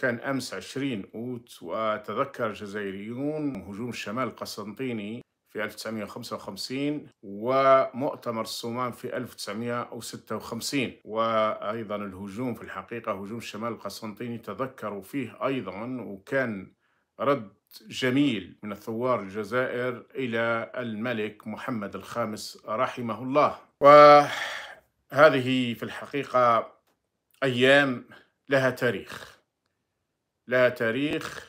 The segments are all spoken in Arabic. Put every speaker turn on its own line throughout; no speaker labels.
كان أمس 20 أوت وتذكر الجزائريون هجوم الشمال القسنطيني في 1955 ومؤتمر الصومام في 1956 وأيضا الهجوم في الحقيقة هجوم الشمال القسنطيني تذكروا فيه أيضا وكان رد جميل من الثوار الجزائر إلى الملك محمد الخامس رحمه الله وهذه في الحقيقة أيام لها تاريخ لها تاريخ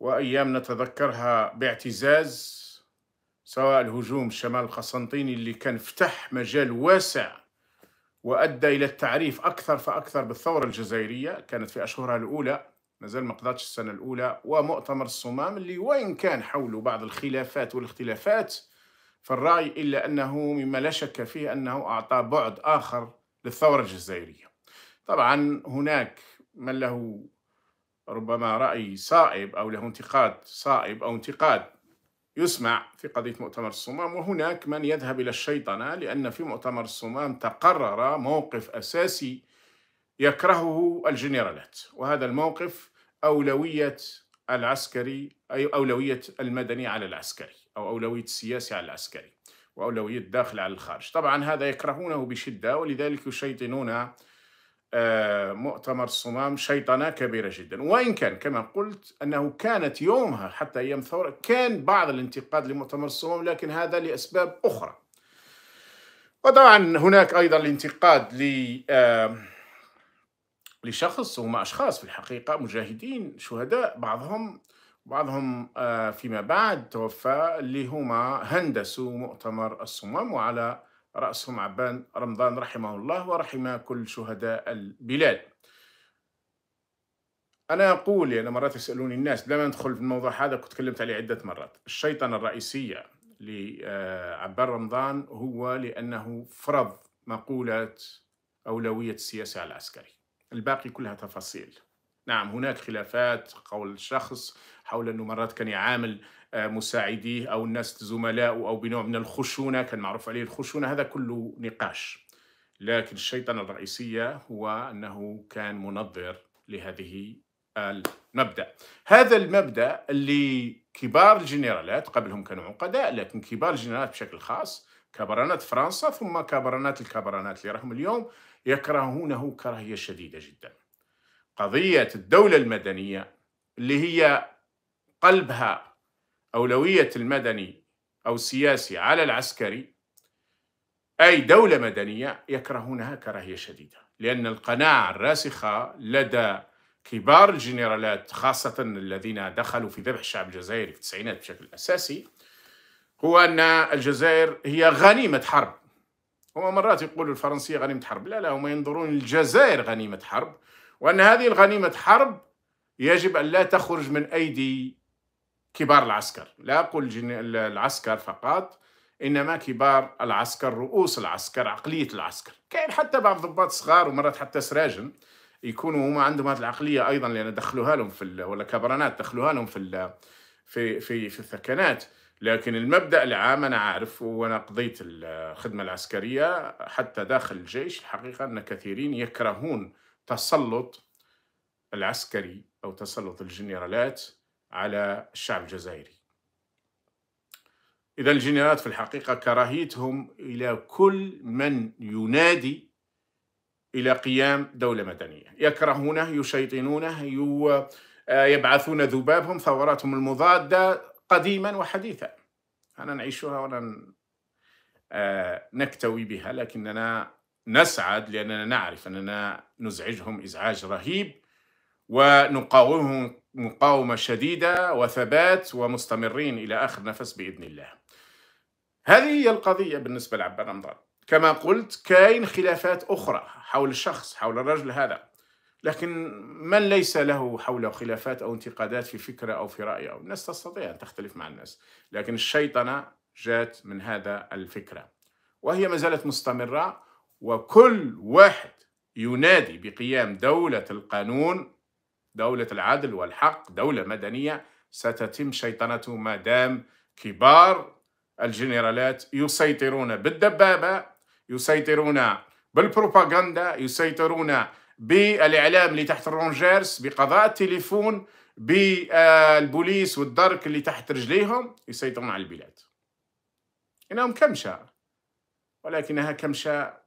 وأيام نتذكرها باعتزاز سواء الهجوم شمال القسنطيني اللي كان فتح مجال واسع وأدى إلى التعريف أكثر فأكثر بالثورة الجزائرية كانت في أشهرها الأولى مازال ما قضاتش السنة الأولى ومؤتمر الصمام اللي وإن كان حوله بعض الخلافات والاختلافات في الرأي إلا أنه مما لا شك فيه أنه أعطى بعد آخر للثورة الجزائرية طبعا هناك من له ربما رأي صائب أو له انتقاد صائب أو انتقاد يسمع في قضية مؤتمر الصمام وهناك من يذهب إلى الشيطنة لأن في مؤتمر الصمام تقرر موقف أساسي يكرهه الجنرالات وهذا الموقف أولوية العسكري أي أولوية المدني على العسكري أو أولوية السياسي على العسكري وأولوية الداخل على الخارج طبعا هذا يكرهونه بشدة ولذلك يشيطنون آه، مؤتمر الصمام شيطنة كبيرة جدا وإن كان كما قلت أنه كانت يومها حتى أيام الثورة كان بعض الانتقاد لمؤتمر الصمام لكن هذا لأسباب أخرى وطبعا هناك أيضا الانتقاد ل آه، لشخص هم أشخاص في الحقيقة مجاهدين شهداء بعضهم بعضهم آه، فيما بعد توفى اللي هما هندسوا مؤتمر الصمام وعلى رأسهم عبان رمضان رحمه الله ورحم كل شهداء البلاد أنا أقول يعني مرات يسألوني الناس لما ندخل في الموضوع هذا كنت تكلمت عليه عدة مرات الشيطنة الرئيسية لعبان آه، رمضان هو لأنه فرض مقولة أولوية السياسة على العسكري الباقي كلها تفاصيل نعم هناك خلافات قول الشخص حول أنه مرات كان يعامل آه، مساعديه أو الناس زملاء أو بنوع من الخشونة كان معروف عليه الخشونة هذا كله نقاش لكن الشيطنة الرئيسية هو أنه كان منظر لهذه المبدأ هذا المبدأ اللي كبار الجنرالات قبلهم كانوا عقداء لكن كبار الجنرالات بشكل خاص كبرانات فرنسا ثم كبرانات الكبرانات اللي راهم اليوم يكرهونه كراهية شديدة جداً قضية الدولة المدنية اللي هي قلبها أولوية المدني أو السياسي على العسكري أي دولة مدنية يكرهونها كراهية شديدة لأن القناعة الراسخة لدى كبار الجنرالات خاصة الذين دخلوا في ذبح الشعب الجزائري في التسعينات بشكل أساسي هو أن الجزائر هي غنيمة حرب هو مرات يقولوا الفرنسية غنيمة حرب لا لا هم ينظرون الجزائر غنيمة حرب وأن هذه الغنيمة حرب يجب أن لا تخرج من أيدي كبار العسكر لا أقول العسكر فقط إنما كبار العسكر رؤوس العسكر عقلية العسكر كاين حتى بعض ضباط صغار ومرات حتى سراجن يكونوا هما عندهم هذه العقلية أيضا لأن دخلوها لهم في ولا كبرانات دخلوها لهم في في في, في الثكنات لكن المبدا العام انا عارف وانا قضيت الخدمه العسكريه حتى داخل الجيش الحقيقه ان كثيرين يكرهون تسلط العسكري أو تسلط الجنرالات على الشعب الجزائري إذا الجنرالات في الحقيقة كراهيتهم إلى كل من ينادي إلى قيام دولة مدنية يكرهونه يشيطنونه آه، يبعثون ذبابهم ثوراتهم المضادة قديما وحديثا أنا نعيشها ولا آه، نكتوي بها لكننا نسعد لأننا نعرف أننا نزعجهم إزعاج رهيب ونقاومهم مقاومة شديدة وثبات ومستمرين إلى آخر نفس بإذن الله هذه هي القضية بالنسبة لعبد رمضان كما قلت كاين خلافات أخرى حول الشخص حول الرجل هذا لكن من ليس له حوله خلافات أو انتقادات في فكرة أو في رأي أو الناس تستطيع أن تختلف مع الناس لكن الشيطنة جات من هذا الفكرة وهي ما زالت مستمرة وكل واحد ينادي بقيام دولة القانون دولة العدل والحق دولة مدنية ستتم شيطنته ما دام كبار الجنرالات يسيطرون بالدبابة يسيطرون بالبروباغندا يسيطرون بالإعلام اللي تحت الرونجيرس بقضاء التليفون بالبوليس والدرك اللي تحت رجليهم يسيطرون على البلاد إنهم كمشة ولكنها كمشة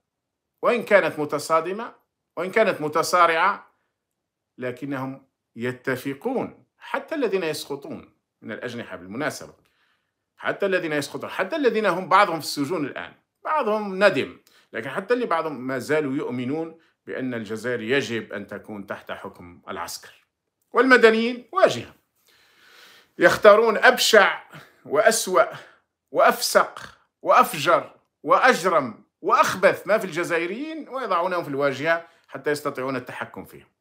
وإن كانت متصادمة وإن كانت متصارعة لكنهم يتفقون حتى الذين يسقطون من الأجنحة بالمناسبة حتى الذين يسقطون حتى الذين هم بعضهم في السجون الآن بعضهم ندم لكن حتى اللي بعضهم ما زالوا يؤمنون بأن الجزائر يجب أن تكون تحت حكم العسكر والمدنيين واجهة يختارون أبشع وأسوأ وأفسق وأفجر وأجرم وأخبث ما في الجزائريين ويضعونهم في الواجهة حتى يستطيعون التحكم فيهم